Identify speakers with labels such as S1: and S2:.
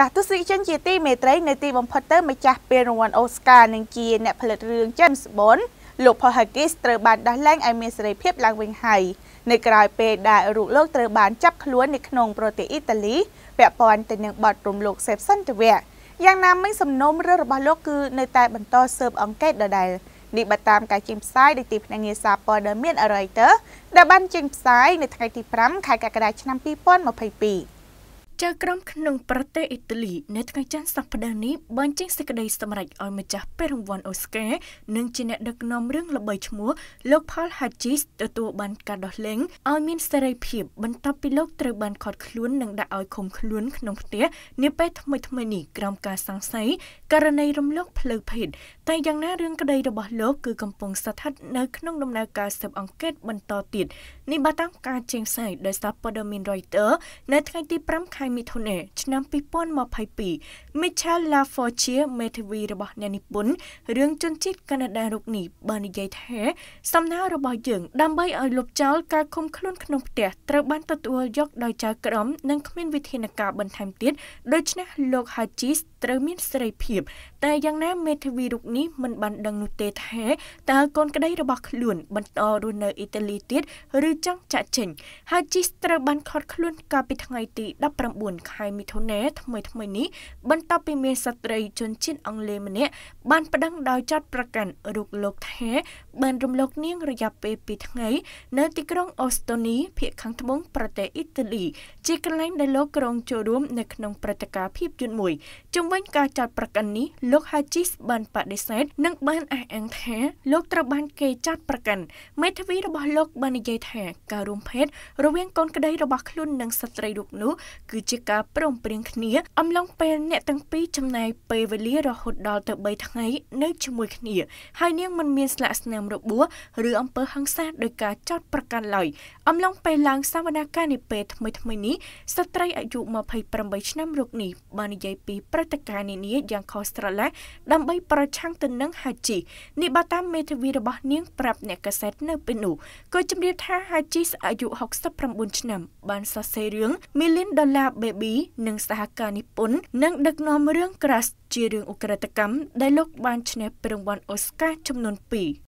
S1: ចាស់ទស្សនិកជនជាទីមេត្រីនៅទីបំផុតទៅម្ចាស់ពានរង្វាន់អូស្ការនិងជាអ្នកផលិតរឿង James Bond លោក Paul Haggis ត្រូវបានដោះលែងឲ្យមានសេរីភាពឡើងវិញហើយនៅក្រៅពេលដែលរូបលោកត្រូវបានចាប់ខ្លួននៅក្នុងប្រទេសអ៊ីតាលីពាក់ព័ន្ធទៅនឹងបទរំលោភសេពសន្តិវៈយ៉ាងណាមិញសំណុំរឿងរបស់លោកគឺនៅតែបន្តស៊ើបអង្កេតដដែលនេះបើតាមការចេញផ្សាយដោយទីភ្នាក់ងារសារព័ត៌មាន Reuters ដែលបានចេញផ្សាយនៅថ្ងៃទី5ខែកក្កដាឆ្នាំ2022ចៅក្រមក្នុងប្រទេ
S2: សអ៊ីតាលីនៅថ្ងៃច័ន្ទសប្តាហ៍នេះបានចេញសេចក្តីសម្រេចឲ្យម្ចាស់ពានរង្វាន់អូស្ការនិងជាអ្នកដឹកនាំរឿងល្បីឈ្មោះលោក Paul Haggis ទទួលបានការដោះលែងឲ្យមានសេរីភាព បន្ទាប់ពីលោកត្រូវបានឃាត់ខ្លួននិងដាក់ឲ្យឃុំខ្លួនក្នុងផ្ទះនាពេលថ្មីថ្មីនេះក្រោមការសង្ស័យករណីរំលោភផ្លូវភេទតែយ៉ាងណារឿងក្តីរបស់លោកគឺកំពុងស្ថិតនៅ ក្នុងដំណើរការស៊ើបអង្កេតបន្តទៀតនេះបើតាម ការចេញផ្សាយដោយសារព័ត៌មាន Reuters នៅថ្ងៃទី5ខែ20មិថុនាឆ្នាំ2022 Michelle Laforgia មេធាវីរបស់អ្នកនិពន្ធរឿងជនជាតិកាណាដារុកនេះបាននិយាយថាសំណើរបស់យើង ដើម្បីឲ្យលុបចោលការឃុំខ្លួនក្នុងផ្ទះត្រូវបានទទួលយកដោយចៅក្រមនិងគ្មានវិធានការបន្ថែមទៀតដូច្នេះលោក Hajis ត្រូវមានសេរីភាពតែយ៉ាងណាមេធាវីរុកនេះមិនបានដឹងនោះទេថាតើកូនក្តីរបស់ខ្លួន បន្តរស់នៅអ៊ីតាលីទៀតឬចង់ចាក់ចេញ Hajis ត្រូវបានខត់ខ្លួនកាលពីថ្ងៃទី19 9ខែមិថុនាថ្មីថ្មីនេះបន្ទាប់ពីមានស្ត្រីជនជាតិអង់គ្លេសម្នាក់បានប្តឹងដោយចោទប្រកាន់រូបលោកថាបានរំលោភនាងរយៈពេល2ថ្ងៃនៅទីក្រុងអូស្តូនីភាគខាងត្បូងប្រទេសអ៊ីតាលី ជាកន្លែងដែលលោកក្រុងចូលរួមនៅក្នុងព្រឹត្តិការណ៍ភាពយន្តមួយជុំវិញការចោទប្រកាន់នេះលោក Hajis បានបដិសេធនិងបានអះអាងថាលោកត្រូវបាន គេចោទប្រកាន់មេធាវីរបស់លោកបាននិយាយថាការរួមភេទរវាងកូនក្តីរបស់ខ្លួននិងស្ត្រីរូបនោះគឺជាការព្រមព្រៀងគ្នា អំឡុងពេលអ្នកទាំងពីរចំណាយពេលវេលារហូតដល់ទៅ3ថ្ងៃនៅជាមួយគ្នាហើយនាងមិនមានស្លាកស្នាមរបួសឬអំពើហិង្សាដោយការចោទប្រកាន់ឡើយអំឡុងពេលឡើងសវនកម្មនាពេលថ្មីថ្មីនេះស្ត្រីអាយុ28ឆ្នាំរូបនេះបាននិយាយពីព្រឹត្តិការណ៍នានាយ៉ាងខុសស្រឡះដើម្បីប្រឆាំងទៅនឹងហាជីនេះបើតាមមេធាវីរបស់នាងប្រាប់អ្នកកាសែតនៅពេលនោះក៏ជម្រាបថាហាជីសអាយុ69ឆ្នាំបានសរសេររឿងមីលានដុល្លារ Baby និងសហការនិពន្ធនិងដឹកនាំរឿង Crash ជារឿងអ ுக ្រិតកម្មដែលលោកបានឈ្នះរង្វាន់ Oscar ចំនួន2